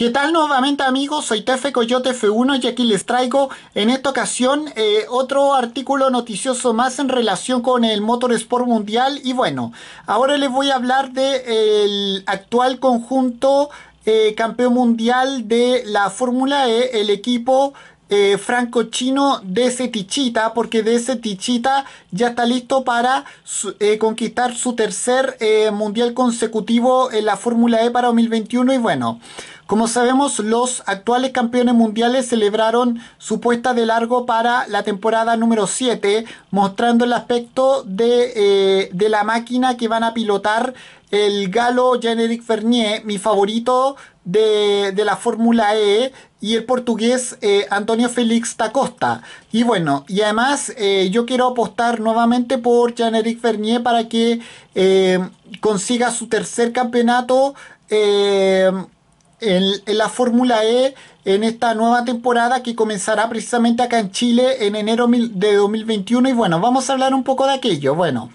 ¿Qué tal nuevamente amigos? Soy Tefe Coyote F1 y aquí les traigo en esta ocasión eh, otro artículo noticioso más en relación con el Motorsport Mundial y bueno, ahora les voy a hablar del actual conjunto eh, campeón mundial de la Fórmula E, el equipo eh, franco chino de Tichita, porque de Tichita ya está listo para eh, conquistar su tercer eh, mundial consecutivo en la Fórmula E para 2021. Y bueno, como sabemos, los actuales campeones mundiales celebraron su puesta de largo para la temporada número 7, mostrando el aspecto de, la máquina que van a pilotar el galo Generic Fernier, mi favorito de, la Fórmula E y el portugués eh, Antonio Félix Tacosta. Y bueno, y además eh, yo quiero apostar nuevamente por Jean-Éric Vernier para que eh, consiga su tercer campeonato en, en, la Fórmula E en esta nueva temporada que comenzará precisamente acá en Chile en enero de 2021. Y bueno, vamos a hablar un poco de aquello. Bueno.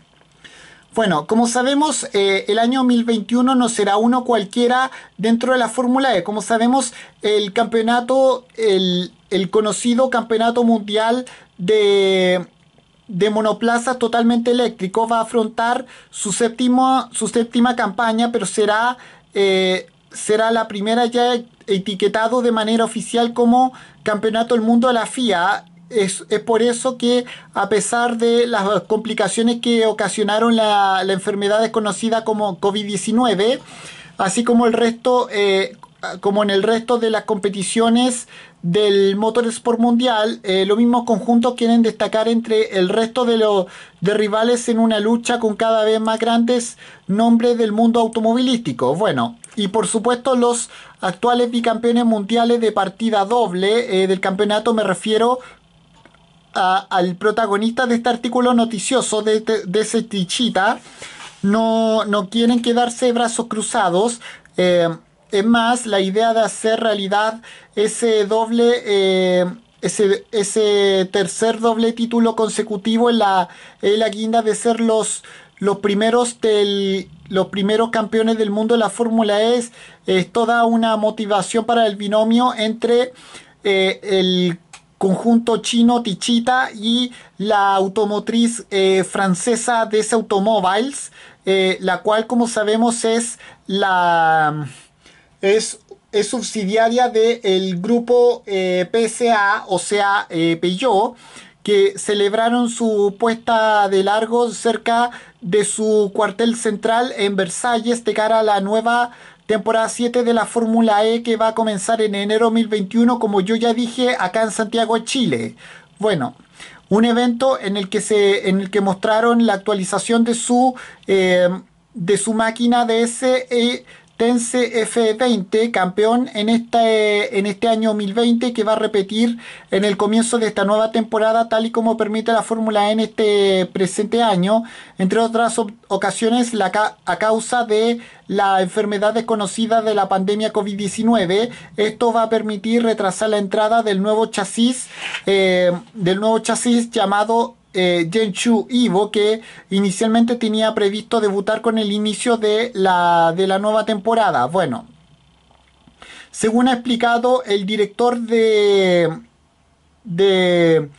Bueno, como sabemos, eh, el año 2021 no será uno cualquiera dentro de la Fórmula E. Como sabemos, el campeonato, el, conocido campeonato mundial de, Monoplaza monoplazas totalmente eléctrico va a afrontar su, su séptima campaña, pero será, eh, será la primera ya etiquetado de manera oficial como Campeonato del Mundo de la FIA es, por eso que, a pesar de las complicaciones que ocasionaron la, la enfermedad desconocida como COVID-19, así como el resto, eh, como en el resto de las competiciones del Motorsport Mundial, eh, los mismos conjuntos quieren destacar entre el resto de los de rivales en una lucha con cada vez más grandes nombres del mundo automovilístico. Bueno, y por supuesto los actuales bicampeones mundiales de partida doble eh, del campeonato, me refiero al protagonista de este artículo noticioso de, de, ese tichita, no, no quieren quedarse brazos cruzados. Eh, es más, la idea de hacer realidad ese doble, eh, ese, ese, tercer doble título consecutivo en la, guinda de ser los, los primeros del, los primeros campeones del mundo de la Fórmula E es, es toda una motivación para el binomio entre eh, el conjunto chino Tichita y la automotriz eh, francesa DS Automobiles, eh, la cual como sabemos es la es, es subsidiaria del grupo eh, PSA, o sea Peugeot, que celebraron su puesta de largo cerca de su cuartel central en Versalles de cara a la nueva temporada 7 de la Fórmula E que va a comenzar en enero 2021, como yo ya dije, acá en Santiago, Chile. Bueno, un evento en el que, se, en el que mostraron la actualización de su, eh, de su máquina de ese Tense F20, campeón en, este en este año 2020 que va a repetir en el comienzo de esta nueva temporada tal y como permite la Fórmula e en este presente año, entre otras ocasiones a causa de la enfermedad desconocida de la pandemia COVID-19. Esto va a permitir retrasar la entrada del nuevo chasis, eh, del nuevo chasis llamado eh, Genshu Ivo, que inicialmente tenía previsto debutar con el inicio de la, de la nueva temporada. Bueno, según ha explicado el director de, de,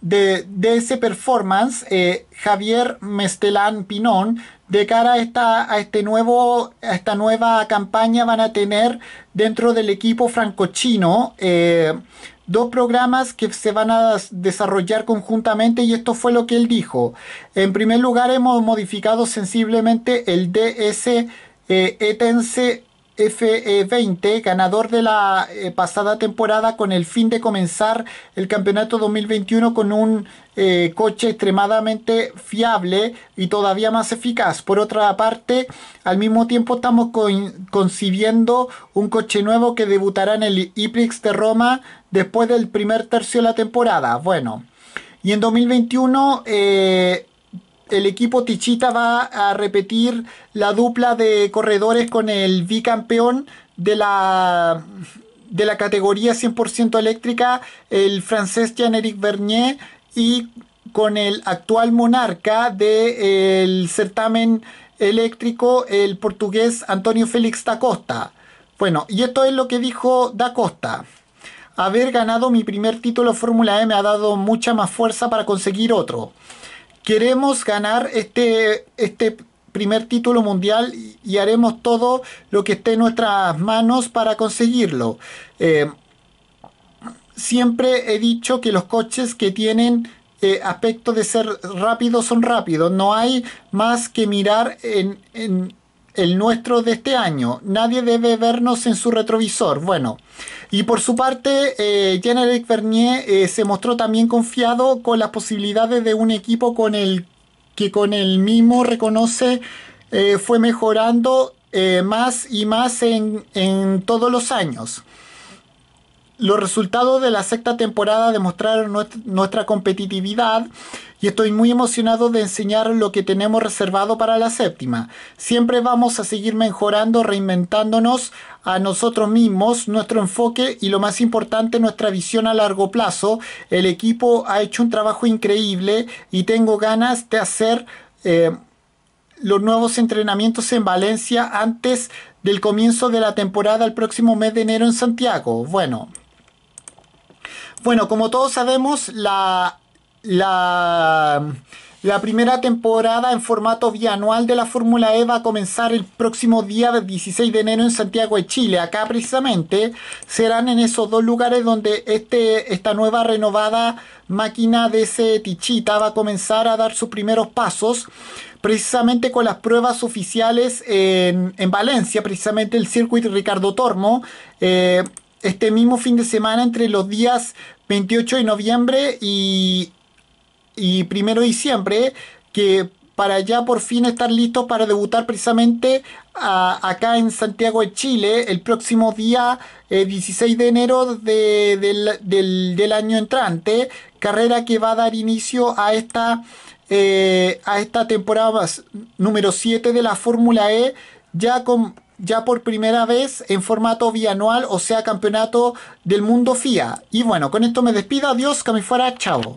de, ese performance, eh, Javier Mestelán Pinón, de cara a esta, a este nuevo, a esta nueva campaña van a tener dentro del equipo francochino. Eh, dos programas que se van a desarrollar conjuntamente y esto fue lo que él dijo. En primer lugar, hemos modificado sensiblemente el DS etnc eh, e F20, e ganador de la eh, pasada temporada con el fin de comenzar el campeonato 2021 con un eh, coche extremadamente fiable y todavía más eficaz. Por otra parte, al mismo tiempo estamos concibiendo un coche nuevo que debutará en el IPRIX de Roma después del primer tercio de la temporada. Bueno, y en 2021 el equipo Tichita va a repetir la dupla de corredores con el bicampeón de la, de la categoría 100% eléctrica, el francés Jean-Éric Bernier, y con el actual monarca del certamen eléctrico, el portugués Antonio Félix da Costa. Bueno, y esto es lo que dijo da Costa. Haber ganado mi primer título Fórmula E me ha dado mucha más fuerza para conseguir otro queremos ganar este, este primer título mundial y haremos todo lo que esté en nuestras manos para conseguirlo. Eh, siempre he dicho que los coches que tienen eh, aspecto de ser rápidos son rápidos. No hay más que mirar en el nuestro de este año. Nadie debe vernos en su retrovisor. Bueno, y por su parte, eh, jean Vernier eh, se mostró también confiado con las posibilidades de un equipo con el que con el mismo reconoce eh, fue mejorando eh, más y más en todos los años los resultados de la sexta temporada demostraron nuestra competitividad y estoy muy emocionado de enseñar lo que tenemos reservado para la séptima. Siempre vamos a seguir mejorando, reinventándonos a nosotros mismos, nuestro enfoque y lo más importante, nuestra visión a largo plazo. El equipo ha hecho un trabajo increíble y tengo ganas de hacer... Eh, los nuevos entrenamientos en Valencia antes del comienzo de la temporada el próximo mes de enero en Santiago. Bueno, bueno, como todos sabemos, la, la, primera temporada en formato bianual de la Fórmula E va a comenzar el próximo día 16 de enero en Santiago de Chile. Acá precisamente serán en esos dos lugares donde este, esta nueva renovada máquina de ese Tichita va a comenzar a dar sus primeros pasos precisamente con las pruebas oficiales en, Valencia, precisamente el circuito Ricardo Tormo, eh, este mismo fin de semana entre los días 28 de noviembre y, y 1 de diciembre, que para ya por fin estar listos para debutar precisamente acá en Santiago de Chile el próximo día 16 eh, de enero del, año entrante, carrera que va a dar inicio a esta, eh, a esta temporada número 7 de la Fórmula E, ya con, ya por primera vez en formato bianual, o sea, campeonato del mundo FIA. Y bueno, con esto me despido, adiós, que me fuera, chao.